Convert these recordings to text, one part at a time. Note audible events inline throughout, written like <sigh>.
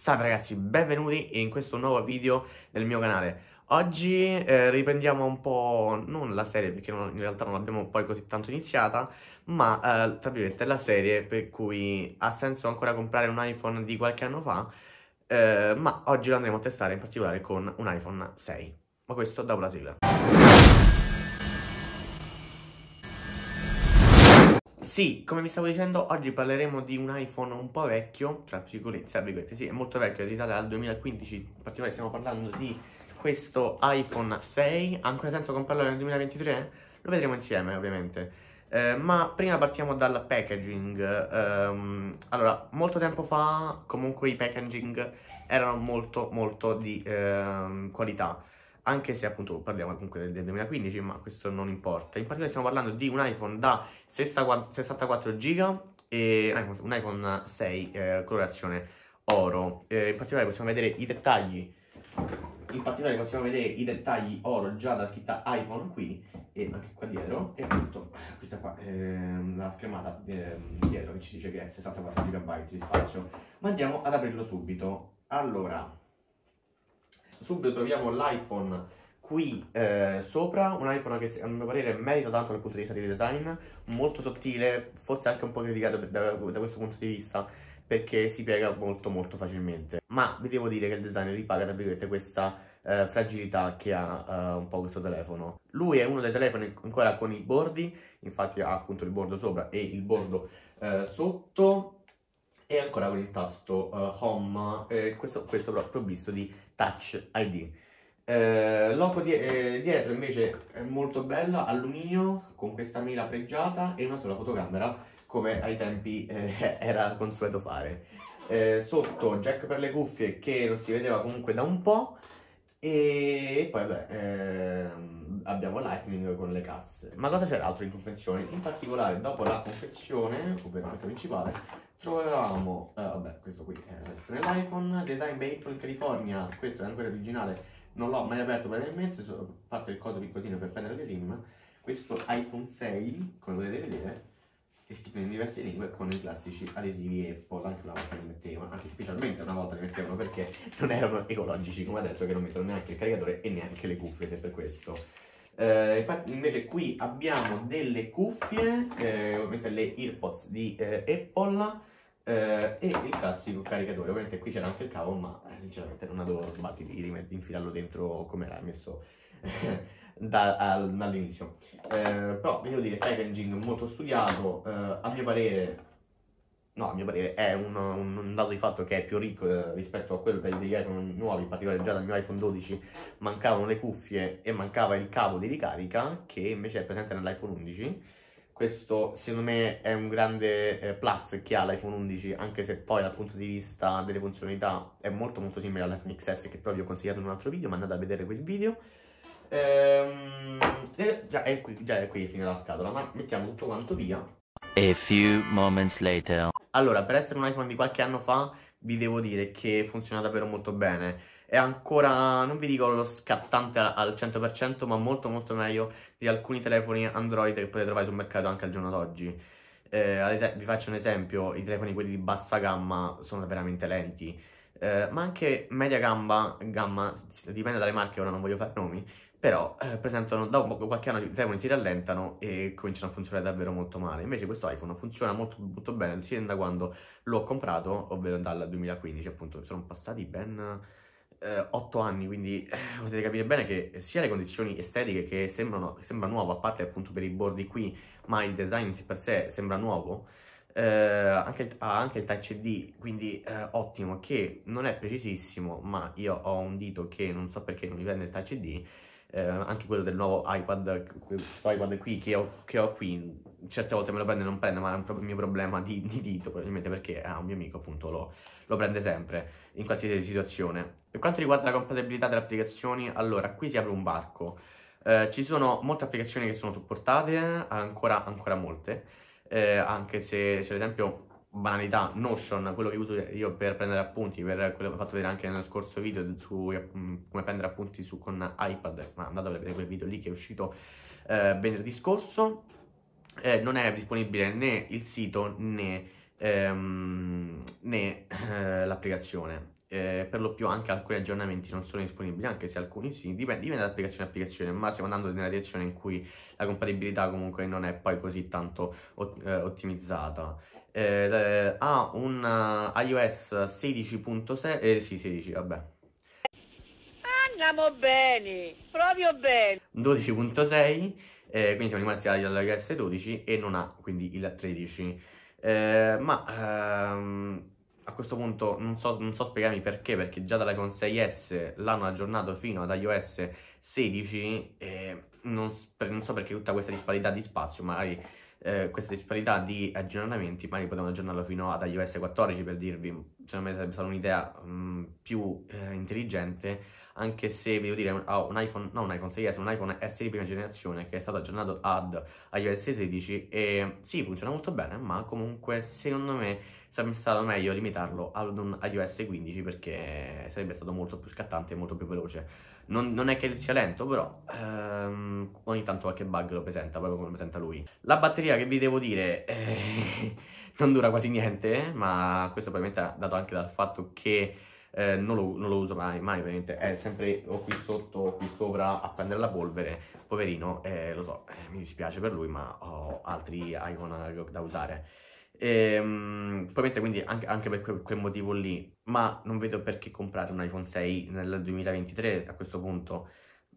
Salve ragazzi, benvenuti in questo nuovo video del mio canale Oggi eh, riprendiamo un po', non la serie perché non, in realtà non l'abbiamo poi così tanto iniziata Ma, eh, tra virgolette, la serie per cui ha senso ancora comprare un iPhone di qualche anno fa eh, Ma oggi lo andremo a testare in particolare con un iPhone 6 Ma questo dopo la sigla Sì, come vi stavo dicendo, oggi parleremo di un iPhone un po' vecchio, tra virgolette, tra virgolette, sì, è molto vecchio, è editato al 2015, in particolare stiamo parlando di questo iPhone 6, ancora senza comprarlo nel 2023? Lo vedremo insieme, ovviamente. Eh, ma prima partiamo dal packaging. Um, allora, molto tempo fa comunque i packaging erano molto molto di eh, qualità anche se appunto parliamo comunque del, del 2015, ma questo non importa. In particolare stiamo parlando di un iPhone da 64, 64 GB e un iPhone, 6 eh, colorazione oro. Eh, in particolare possiamo vedere i dettagli in particolare possiamo vedere i dettagli oro già dalla scritta iPhone qui e anche qua dietro e appunto questa qua ehm, la schermata ehm, dietro che ci dice che è 64 GB di spazio ma andiamo ad aprirlo subito allora subito troviamo l'iPhone qui eh, sopra, un iPhone che a mio parere merita tanto dal punto di vista di design, molto sottile, forse anche un po' criticato da, da questo punto di vista, perché si piega molto molto facilmente. Ma vi devo dire che il design ripaga, tra virgolette, questa eh, fragilità che ha eh, un po' questo telefono. Lui è uno dei telefoni ancora con i bordi, infatti ha appunto il bordo sopra e il bordo eh, sotto, e ancora con il tasto uh, home, eh, questo, questo visto di touch ID. Eh, L'OPO di eh, dietro invece è molto bella, alluminio con questa mela pregiata e una sola fotocamera come ai tempi eh, <laughs> era consueto fare. Eh, sotto jack per le cuffie che non si vedeva comunque da un po' e poi beh, abbiamo Lightning con le casse. Ma cosa c'era altro in confezione? In particolare dopo la confezione, ovvero questa principale, Troviamo, eh, vabbè, questo qui è l'iPhone, design by Apple California, questo è ancora originale, non l'ho mai aperto probabilmente, a parte il coso piccolino per prendere le SIM, questo iPhone 6, come potete vedere, è scritto in diverse lingue con i classici adesivi Apple, anche una volta li mettevano, anche specialmente una volta li mettevano perché non erano <laughs> ecologici come adesso che non mettono neanche il caricatore e neanche le cuffie, se per questo eh, infatti, invece qui abbiamo delle cuffie, eh, ovviamente le earpods di eh, Apple eh, e il classico caricatore. Ovviamente qui c'era anche il cavo, ma eh, sinceramente non avevo sbatti di infilarlo dentro come era messo eh, da, dall'inizio. però, devo dire, packaging molto studiato, a mio parere no, a mio parere è un, un, un dato di fatto che è più ricco eh, rispetto a quello degli iPhone nuovi, in particolare già dal mio iPhone 12 mancavano le cuffie e mancava il cavo di ricarica che invece è presente nell'iPhone 11. Questo secondo me è un grande eh, plus che ha l'iPhone 11, anche se poi dal punto di vista delle funzionalità è molto molto simile all'iPhone XS che poi vi ho consigliato in un altro video, ma andate a vedere quel video. Ehm, eh, già, è qui, già è qui fine la scatola, ma mettiamo tutto quanto via. A few moments later. Allora, per essere un iPhone di qualche anno fa, vi devo dire che funziona davvero molto bene. È ancora, non vi dico lo scattante al 100%, ma molto molto meglio di alcuni telefoni Android che potete trovare sul mercato anche al giorno d'oggi. Eh, vi faccio un esempio, i telefoni quelli di bassa gamma sono veramente lenti. Eh, ma anche media gamma, gamma, dipende dalle marche, ora non voglio fare nomi, però eh, presentano da un, qualche anno i telefoni si rallentano e cominciano a funzionare davvero molto male. Invece questo iPhone funziona molto, molto bene sia da quando l'ho comprato, ovvero dal 2015, appunto, sono passati ben eh, 8 anni, quindi eh, potete capire bene che sia le condizioni estetiche che sembrano sembra nuovo, a parte appunto per i bordi qui, ma il design in per sé sembra nuovo. Eh, anche ha anche il touch ID quindi eh, ottimo che non è precisissimo ma io ho un dito che non so perché non mi prende il touch ID eh, anche quello del nuovo iPad, questo eh, iPad qui che ho, che ho, qui, certe volte me lo prende e non prende, ma è un pro- mio problema di, di, dito, probabilmente perché ah, un mio amico appunto lo, lo, prende sempre, in qualsiasi situazione. Per quanto riguarda la compatibilità delle applicazioni, allora, qui si apre un barco. Eh, ci sono molte applicazioni che sono supportate, ancora, ancora molte, eh, anche se, se ad esempio banalità, Notion, quello che uso io per prendere appunti, per quello che ho fatto vedere anche nello scorso video su eh, mm, come prendere appunti su, con iPad, ma andate a vedere quel video lì che è uscito eh, venerdì scorso, eh, non è disponibile né il sito né, ehm, né eh, l'applicazione. Eh, per lo più anche alcuni aggiornamenti non sono disponibili, anche se alcuni sì, dipende, dipende da applicazione a applicazione, ma stiamo andando nella direzione in cui la compatibilità comunque non è poi così tanto eh, ottimizzata. Eh, eh, ha un eh, iOS 16.6, eh sì 16 vabbè. Andiamo bene, proprio bene. 12.6, eh, quindi siamo rimasti all'iOS 12 e non ha quindi il 13. Eh, ma ehm, a questo punto non so, non so, spiegarmi perché, perché già dall'iPhone 6S l'hanno aggiornato fino ad iOS 16 e eh, non, per, non so perché tutta questa disparità di spazio, magari eh, questa disparità di aggiornamenti, magari potevano aggiornarlo fino ad iOS 14 per dirvi, secondo me sarebbe stata un'idea mm, più eh, intelligente anche se devo dire ha un iPhone, no un iPhone 6S, un iPhone S di prima generazione che è stato aggiornato ad iOS 16 e sì, funziona molto bene, ma comunque secondo me sarebbe stato meglio limitarlo ad un iOS 15 perché sarebbe stato molto più scattante e molto più veloce. Non, non è che sia lento, però ehm, ogni tanto qualche bug lo presenta, proprio come lo presenta lui. La batteria che vi devo dire... Eh, <laughs> non dura quasi niente, ma questo probabilmente è dato anche dal fatto che eh, non, lo, non, lo, uso mai, mai ovviamente, è sempre o qui sotto o qui sopra a prendere la polvere, poverino, eh, lo so, eh, mi dispiace per lui, ma ho altri iPhone da usare. E, um, probabilmente quindi anche, anche per que- quel motivo lì, ma non vedo perché comprare un iPhone 6 nel 2023 a questo punto.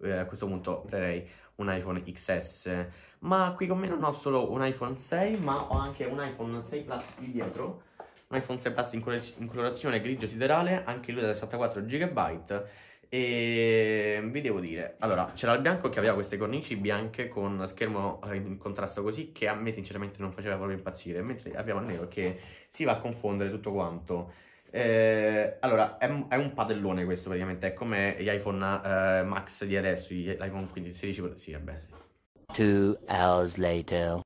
Eh, a questo punto comprerei un iPhone XS, ma qui con me non ho solo un iPhone 6, ma ho anche un iPhone 6 Plus qui dietro un iPhone 6 Plus in, color- in colorazione grigio siderale, anche lui da 64 GB e vi devo dire, allora c'era il bianco che aveva queste cornici bianche con schermo in contrasto così che a me sinceramente non faceva proprio impazzire, mentre abbiamo il nero che si va a confondere tutto quanto. Eh, allora, è, è, un padellone questo praticamente, è come gli iPhone eh, Max di adesso, l'iPhone 15, 16, sì vabbè. Sì. Two hours later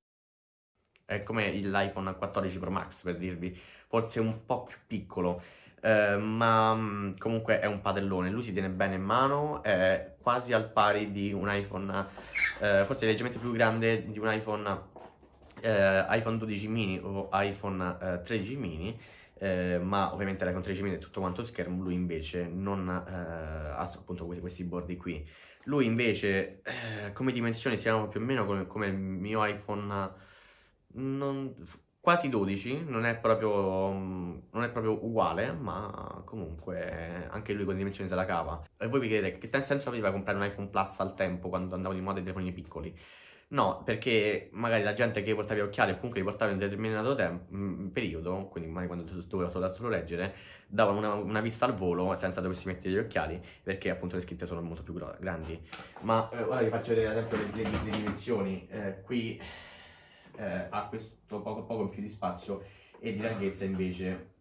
è come l'iPhone 14 Pro Max per dirvi, forse un po' più piccolo, eh, ma mm, comunque è un padellone, lui si tiene bene in mano, è quasi al pari di un iPhone, eh, forse leggermente più grande di un iPhone, eh, iPhone 12 mini o iPhone 13 eh, mini, eh, ma ovviamente l'iPhone 13 mini è tutto quanto schermo, lui invece non eh, ha appunto questi, questi, bordi qui. Lui invece eh, come dimensioni siamo più o meno come, come il mio iPhone non, quasi 12, non è, proprio, non è proprio uguale, ma comunque anche lui con le dimensioni se la cava. E voi vi chiedete che senso aveva comprare un iPhone Plus al tempo quando andavo di moda i telefoni piccoli? No, perché magari la gente che portava gli occhiali o comunque li portava in un determinato tempo, mm, periodo, quindi magari quando doveva solo, solo leggere, davano una, una, vista al volo senza doversi mettere gli occhiali, perché appunto le scritte sono molto più grandi. Ma eh, ora vi faccio vedere ad esempio le, le, le dimensioni. Eh, qui eh, ha questo poco poco più di spazio e di larghezza invece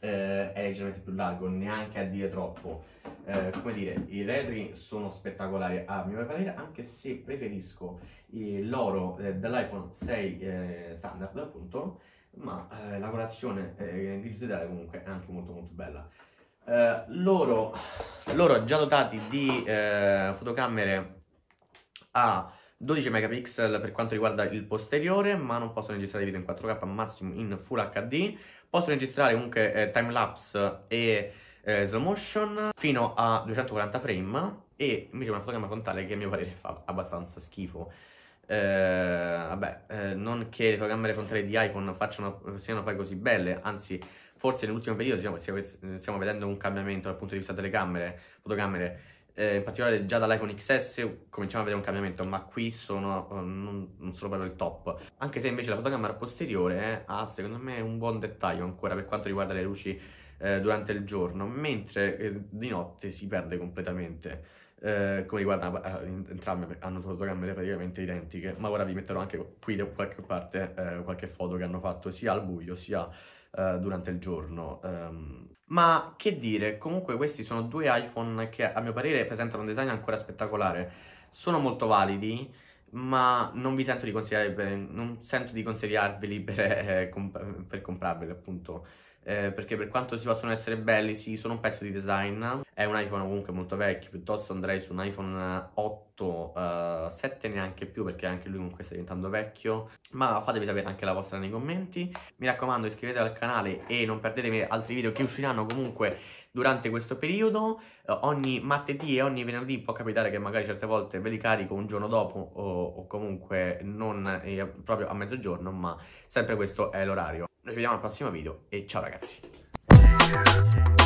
eh, è leggermente più largo, neanche a dire troppo. Eh, come dire, i retri sono spettacolari a mio parere, anche se preferisco eh, l'oro dell'iPhone 6 eh, standard, appunto, ma eh, la colazione eh, digitale comunque è anche molto molto bella. Eh, loro, loro già dotati di fotocamere a 12 megapixel per quanto riguarda il posteriore, ma non posso registrare video in 4K, massimo in Full HD. Posso registrare comunque eh, timelapse e eh, slow motion fino a 240 frame e invece una fotocamera frontale che a mio parere fa abbastanza schifo. Eh, vabbè, eh, non che le fotocamere frontali di iPhone facciano, siano poi così belle, anzi forse nell'ultimo periodo diciamo, stiamo, vedendo un cambiamento dal punto di vista delle camere, fotocamere eh, in particolare già dall'iPhone XS cominciamo a vedere un cambiamento, ma qui sono eh, non, non sono proprio il top. Anche se invece la fotocamera posteriore eh, ha secondo me un buon dettaglio ancora per quanto riguarda le luci eh, durante il giorno, mentre eh, di notte si perde completamente. Eh, come riguarda eh, entrambe hanno fotocamere praticamente identiche ma ora vi metterò anche qui da qualche parte eh, qualche foto che hanno fatto sia al buio sia eh, durante il giorno. Um, ma che dire, comunque questi sono due iPhone che a mio parere presentano un design ancora spettacolare. Sono molto validi, ma non vi sento di consigliarveli, non sento di consigliarveli per, eh, comp- per comprarveli appunto eh, perché per quanto si possono essere belli, sì, sono un pezzo di design, è un iPhone comunque molto vecchio, piuttosto andrei su un iPhone 8, uh, 7 neanche più perché anche lui comunque sta diventando vecchio, ma fatevi sapere anche la vostra nei commenti, mi raccomando iscrivetevi al canale e non perdetevi altri video che usciranno comunque durante questo periodo, uh, ogni martedì e ogni venerdì può capitare che magari certe volte ve li carico un giorno dopo o, o comunque non eh, proprio a mezzogiorno, ma sempre questo è l'orario ci vediamo al prossimo video e ciao ragazzi.